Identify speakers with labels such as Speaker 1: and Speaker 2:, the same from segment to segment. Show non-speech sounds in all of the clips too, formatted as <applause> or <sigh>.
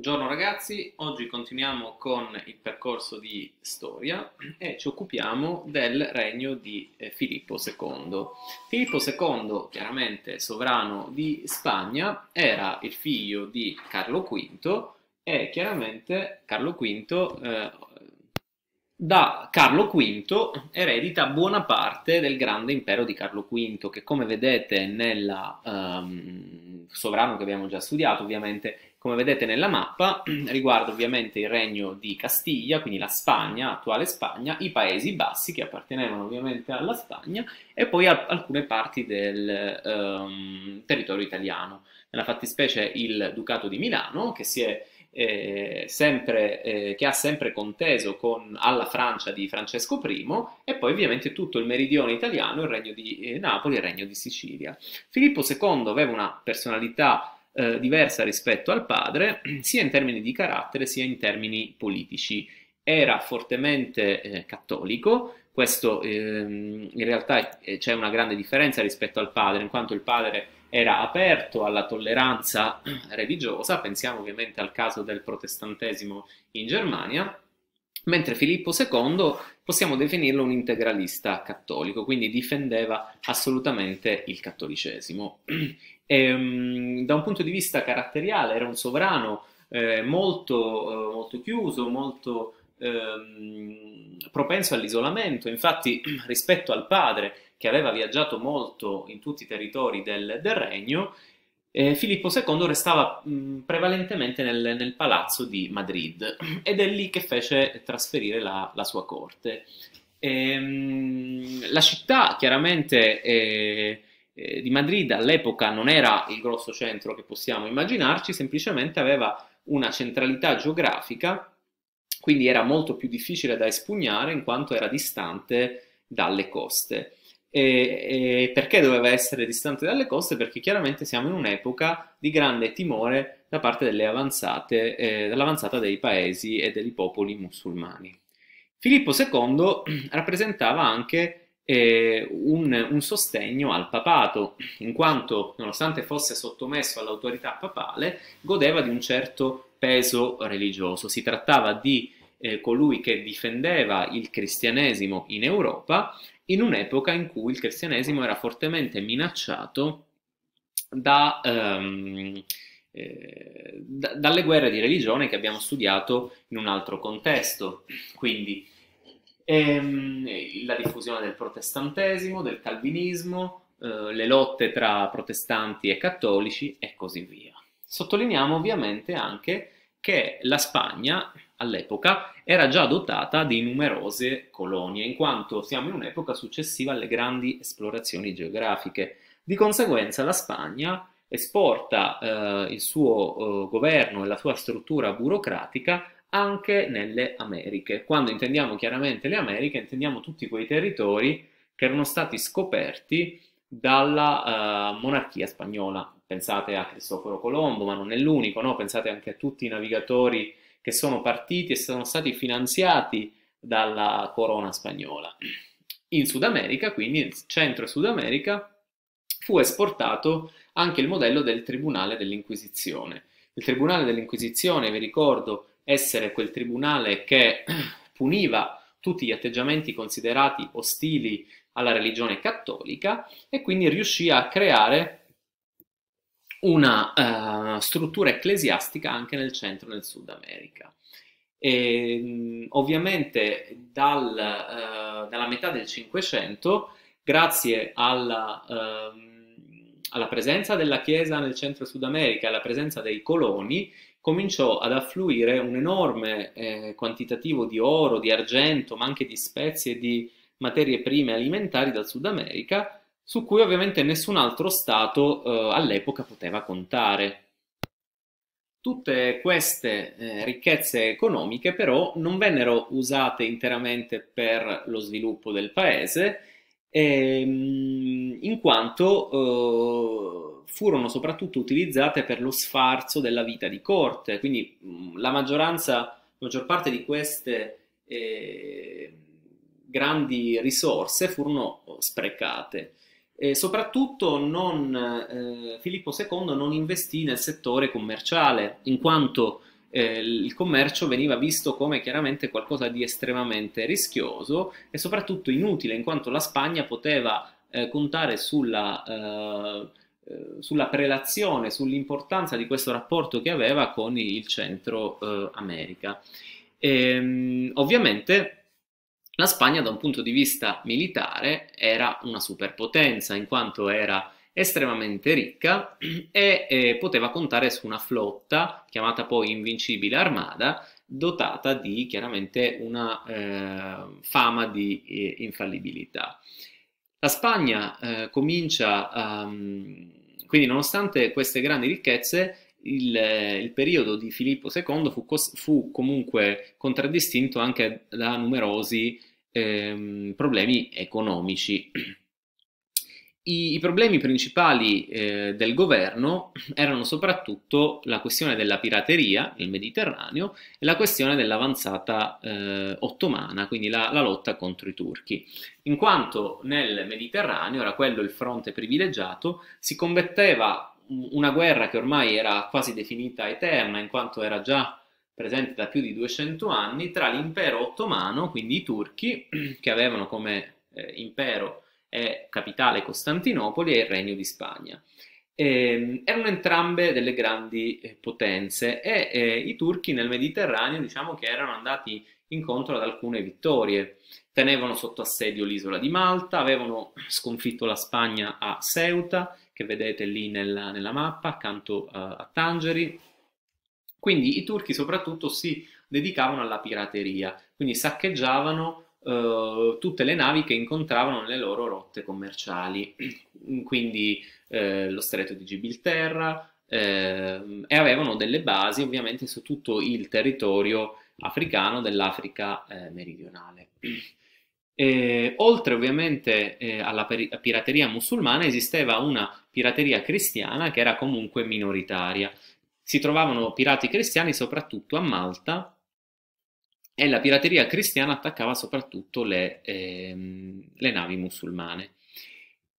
Speaker 1: Buongiorno ragazzi, oggi continuiamo con il percorso di storia e ci occupiamo del regno di eh, Filippo II. Filippo II, chiaramente sovrano di Spagna, era il figlio di Carlo V e chiaramente Carlo V, eh, da Carlo V eredita buona parte del grande impero di Carlo V che come vedete nella... Um, sovrano che abbiamo già studiato ovviamente come vedete nella mappa, <clears throat> riguarda ovviamente il regno di Castiglia, quindi la Spagna, attuale Spagna, i Paesi Bassi che appartenevano ovviamente alla Spagna e poi alcune parti del ehm, territorio italiano. Nella fattispecie il Ducato di Milano che, è, eh, sempre, eh, che ha sempre conteso con, alla Francia di Francesco I e poi ovviamente tutto il meridione italiano, il regno di eh, Napoli e il regno di Sicilia. Filippo II aveva una personalità eh, diversa rispetto al padre, <clears throat> sia in termini di carattere sia in termini politici. Era fortemente eh, cattolico, questo ehm, in realtà eh, c'è una grande differenza rispetto al padre, in quanto il padre era aperto alla tolleranza <clears throat> religiosa, pensiamo ovviamente al caso del protestantesimo in Germania, mentre Filippo II possiamo definirlo un integralista cattolico, quindi difendeva assolutamente il cattolicesimo. E, <clears throat> ehm, da un punto di vista caratteriale era un sovrano eh, molto, eh, molto, chiuso, molto eh, propenso all'isolamento, infatti <clears throat> rispetto al padre che aveva viaggiato molto in tutti i territori del, del regno, eh, Filippo II restava mh, mm, prevalentemente nel, nel, palazzo di Madrid <clears throat> ed è lì che fece trasferire la, la sua corte. Ehm, la città chiaramente eh, eh, di Madrid all'epoca non era il grosso centro che possiamo immaginarci, semplicemente aveva una centralità geografica, quindi era molto più difficile da espugnare in quanto era distante dalle coste. E, e, perché doveva essere distante dalle coste? Perché chiaramente siamo in un'epoca di grande timore da parte eh, dell'avanzata dei paesi e dei popoli musulmani. Filippo II <clears throat> rappresentava anche eh, un, un, sostegno al papato, in quanto nonostante fosse sottomesso all'autorità papale, godeva di un certo peso religioso. Si trattava di eh, colui che difendeva il cristianesimo in Europa in un'epoca in cui il cristianesimo era fortemente minacciato da, ehm, eh, da, dalle guerre di religione che abbiamo studiato in un altro contesto. Quindi ehm, la diffusione del protestantesimo, del calvinismo, eh, le lotte tra protestanti e cattolici e così via. Sottolineiamo ovviamente anche che la Spagna all'epoca era già dotata di numerose colonie, in quanto siamo in un'epoca successiva alle grandi esplorazioni geografiche. Di conseguenza la Spagna esporta eh, il suo eh, governo e la sua struttura burocratica anche nelle Americhe. Quando intendiamo chiaramente le Americhe, intendiamo tutti quei territori che erano stati scoperti dalla uh, monarchia spagnola. Pensate a Cristoforo Colombo, ma non è l'unico, no? pensate anche a tutti i navigatori che sono partiti e sono stati finanziati dalla corona spagnola. In Sud America, quindi nel centro e Sud America, fu esportato anche il modello del Tribunale dell'Inquisizione. Il Tribunale dell'Inquisizione, vi ricordo, essere quel tribunale che <clears throat> puniva tutti gli atteggiamenti considerati ostili alla religione cattolica e quindi riuscì a creare una uh, struttura ecclesiastica anche nel centro e nel Sud America. E, ehm, ovviamente dal, uh, dalla metà del Cinquecento, grazie alla, uh, alla, presenza della Chiesa nel centro e Sud America alla presenza dei coloni, cominciò ad affluire un enorme eh, quantitativo di oro, di argento, ma anche di spezie e di materie prime alimentari dal Sud America, su cui ovviamente nessun altro Stato eh, all'epoca poteva contare. Tutte queste eh, ricchezze economiche però non vennero usate interamente per lo sviluppo del paese, ehm, in quanto eh, furono soprattutto utilizzate per lo sfarzo della vita di corte, quindi mh, mm, la maggioranza, la maggior parte di queste eh, grandi risorse furono oh, sprecate. E soprattutto non, eh, Filippo II non investì nel settore commerciale, in quanto eh, il commercio veniva visto come chiaramente qualcosa di estremamente rischioso e soprattutto inutile, in quanto la Spagna poteva eh, contare sulla, eh, eh, sulla prelazione, sull'importanza di questo rapporto che aveva con il Centro eh, America. E, ehm, ovviamente la Spagna da un punto di vista militare era una superpotenza in quanto era estremamente ricca e eh, poteva contare su una flotta chiamata poi Invincibile Armada dotata di chiaramente una eh, fama di eh, infallibilità. La Spagna eh, comincia, um, quindi nonostante queste grandi ricchezze, il, eh, il periodo di Filippo II fu, fu, comunque contraddistinto anche da numerosi ehm, problemi economici. I, I, problemi principali eh, del governo erano soprattutto la questione della pirateria nel Mediterraneo e la questione dell'avanzata eh, ottomana, quindi la, la, lotta contro i turchi, in quanto nel Mediterraneo era quello il fronte privilegiato, si combatteva una guerra che ormai era quasi definita eterna in quanto era già presente da più di 200 anni tra l'impero ottomano, quindi i turchi, <clears throat> che avevano come eh, impero e eh, capitale Costantinopoli e il Regno di Spagna. Eh, erano entrambe delle grandi eh, potenze e eh, i turchi nel Mediterraneo diciamo che erano andati incontro ad alcune vittorie. Tenevano sotto assedio l'isola di Malta, avevano sconfitto la Spagna a Ceuta che vedete lì nella, nella mappa accanto uh, a Tangeri. Quindi i turchi soprattutto si dedicavano alla pirateria, quindi saccheggiavano Uh, tutte le navi che incontravano nelle loro rotte commerciali, <clears throat> quindi eh, lo stretto di Gibilterra, eh, e avevano delle basi ovviamente su tutto il territorio africano dell'Africa eh, meridionale. <clears throat> Eh, oltre ovviamente eh, alla pirateria musulmana esisteva una pirateria cristiana che era comunque minoritaria. Si trovavano pirati cristiani soprattutto a Malta e la pirateria cristiana attaccava soprattutto le, ehm, le navi musulmane.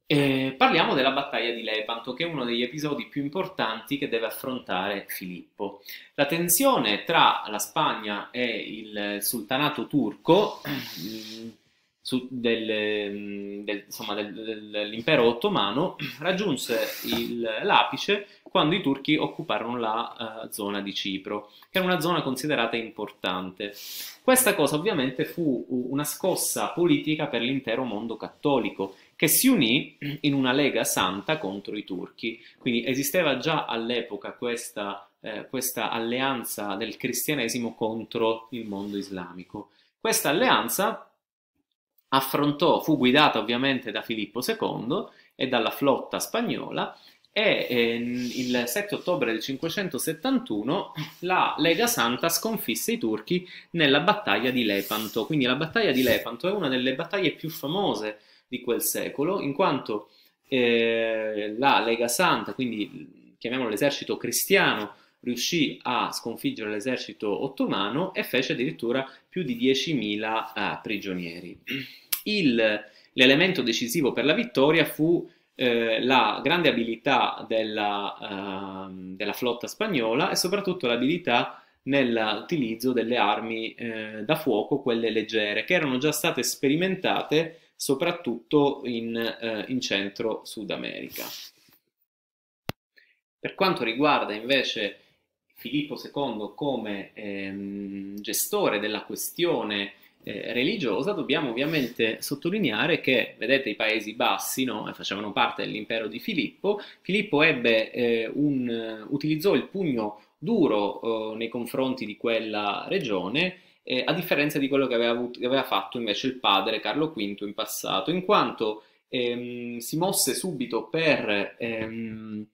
Speaker 1: Eh, parliamo della battaglia di Lepanto, che è uno degli episodi più importanti che deve affrontare Filippo. La tensione tra la Spagna e il sultanato turco su, del, mm, del, insomma, del, dell'impero ottomano <clears throat> raggiunse il, l'apice quando i turchi occuparono la uh, zona di Cipro, che era una zona considerata importante. Questa cosa ovviamente fu una scossa politica per l'intero mondo cattolico, che si unì <clears throat> in una lega santa contro i turchi. Quindi esisteva già all'epoca questa, eh, questa alleanza del cristianesimo contro il mondo islamico. Questa alleanza affrontò, fu guidata ovviamente da Filippo II e dalla flotta spagnola e eh, il 7 ottobre del 571 la Lega Santa sconfisse i turchi nella battaglia di Lepanto. Quindi la battaglia di Lepanto è una delle battaglie più famose di quel secolo, in quanto eh, la Lega Santa, quindi chiamiamolo l'esercito cristiano riuscì a sconfiggere l'esercito ottomano e fece addirittura più di 10.000 eh, prigionieri. l'elemento decisivo per la vittoria fu eh, la grande abilità della, eh, della, flotta spagnola e soprattutto l'abilità nell'utilizzo delle armi eh, da fuoco, quelle leggere, che erano già state sperimentate soprattutto in, eh, in, Centro Sud America. Per quanto riguarda invece Filippo II come ehm, gestore della questione eh, religiosa, dobbiamo ovviamente sottolineare che, vedete, i Paesi Bassi no? facevano parte dell'impero di Filippo. Filippo ebbe, eh, un, utilizzò il pugno duro eh, nei confronti di quella regione. a differenza di quello che aveva, avuto, che aveva, fatto invece il padre Carlo V in passato, in quanto ehm, si mosse subito per ehm,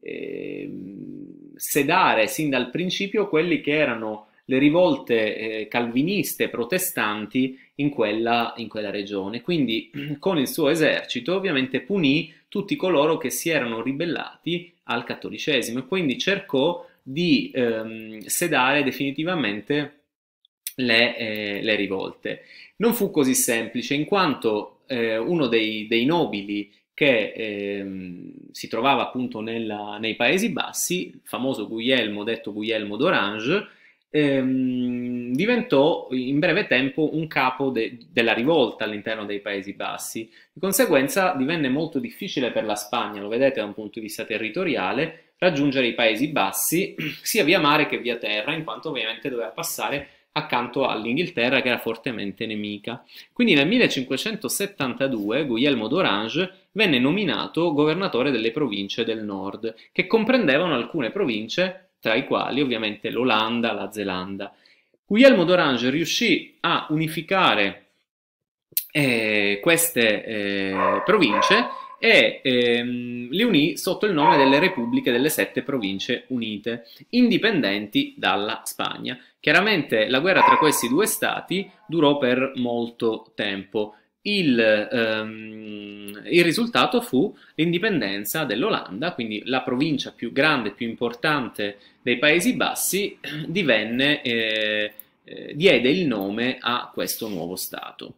Speaker 1: ehm, sedare sin dal principio quelli che erano le rivolte eh, calviniste protestanti in quella, in quella, regione. Quindi <clears throat> con il suo esercito ovviamente punì tutti coloro che si erano ribellati al cattolicesimo e quindi cercò di ehm, sedare definitivamente le, eh, le, rivolte. Non fu così semplice in quanto eh, uno dei, dei nobili che ehm, si trovava appunto nella, nei Paesi Bassi, il famoso Guglielmo, detto Guglielmo d'Orange, ehm, diventò in breve tempo un capo de, della rivolta all'interno dei Paesi Bassi. Di conseguenza divenne molto difficile per la Spagna, lo vedete da un punto di vista territoriale, raggiungere i Paesi Bassi <clears throat> sia via mare che via terra, in quanto ovviamente doveva passare accanto all'Inghilterra che era fortemente nemica. Quindi nel 1572 Guglielmo d'Orange venne nominato governatore delle province del nord, che comprendevano alcune province, tra i quali ovviamente l'Olanda, la Zelanda. Guglielmo d'Orange riuscì a unificare eh, queste eh, province e ehm, le unì sotto il nome delle Repubbliche delle Sette Province Unite, indipendenti dalla Spagna. Chiaramente la guerra tra questi due stati durò per molto tempo il, ehm, il, risultato fu l'indipendenza dell'Olanda, quindi la provincia più grande, più importante dei Paesi Bassi, <clears throat> divenne, eh, eh, diede il nome a questo nuovo Stato.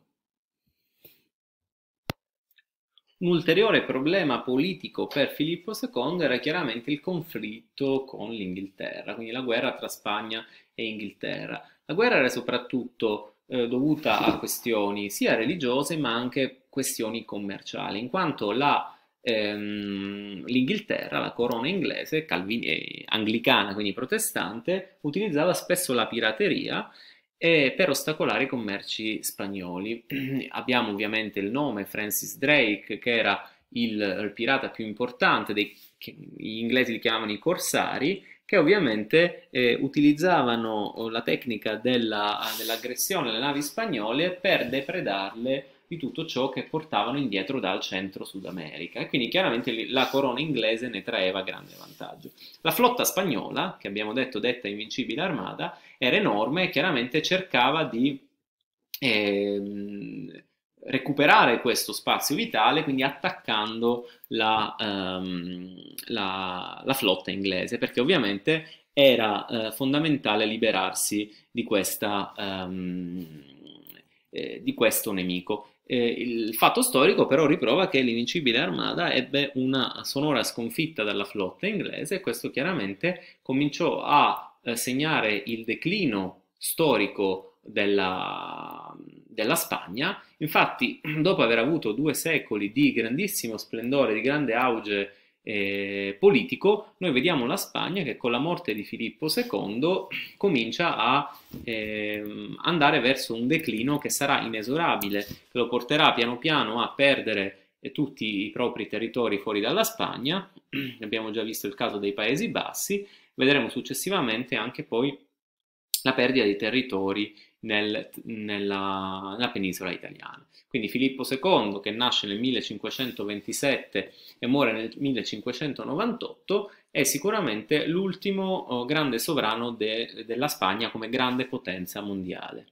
Speaker 1: Un ulteriore problema politico per Filippo II era chiaramente il conflitto con l'Inghilterra, quindi la guerra tra Spagna e Inghilterra. La guerra era soprattutto eh, dovuta a <laughs> questioni sia religiose ma anche questioni commerciali, in quanto la ehm, l'Inghilterra, la corona inglese, calvin- eh, anglicana, quindi protestante, utilizzava spesso la pirateria eh, per ostacolare i commerci spagnoli. <clears throat> Abbiamo ovviamente il nome Francis Drake, che era il pirata più importante, dei, che gli inglesi li chiamavano i corsari, che ovviamente eh, utilizzavano oh, la tecnica della, dell'aggressione alle navi spagnole per depredarle di tutto ciò che portavano indietro dal centro Sud America e quindi chiaramente la corona inglese ne traeva grande vantaggio. La flotta spagnola, che abbiamo detto detta invincibile armada, era enorme e chiaramente cercava di eh, recuperare questo spazio vitale, quindi attaccando la, um, la, la flotta inglese, perché ovviamente era eh, fondamentale liberarsi di, questa, um, eh, di questo nemico. Eh, il fatto storico però riprova che l'invincibile armada ebbe una sonora sconfitta dalla flotta inglese e questo chiaramente cominciò a eh, segnare il declino storico della, della Spagna. Infatti, <clears throat> dopo aver avuto due secoli di grandissimo splendore, di grande auge eh, politico, noi vediamo la Spagna che con la morte di Filippo II <clears throat> comincia a eh, andare verso un declino che sarà inesorabile, che lo porterà piano piano a perdere eh, tutti i propri territori fuori dalla Spagna, <clears throat> abbiamo già visto il caso dei Paesi Bassi, vedremo successivamente anche poi la perdita di territori nel, nella, nella, penisola italiana. Quindi Filippo II, che nasce nel 1527 e muore nel 1598, è sicuramente l'ultimo oh, grande sovrano de, della Spagna come grande potenza mondiale.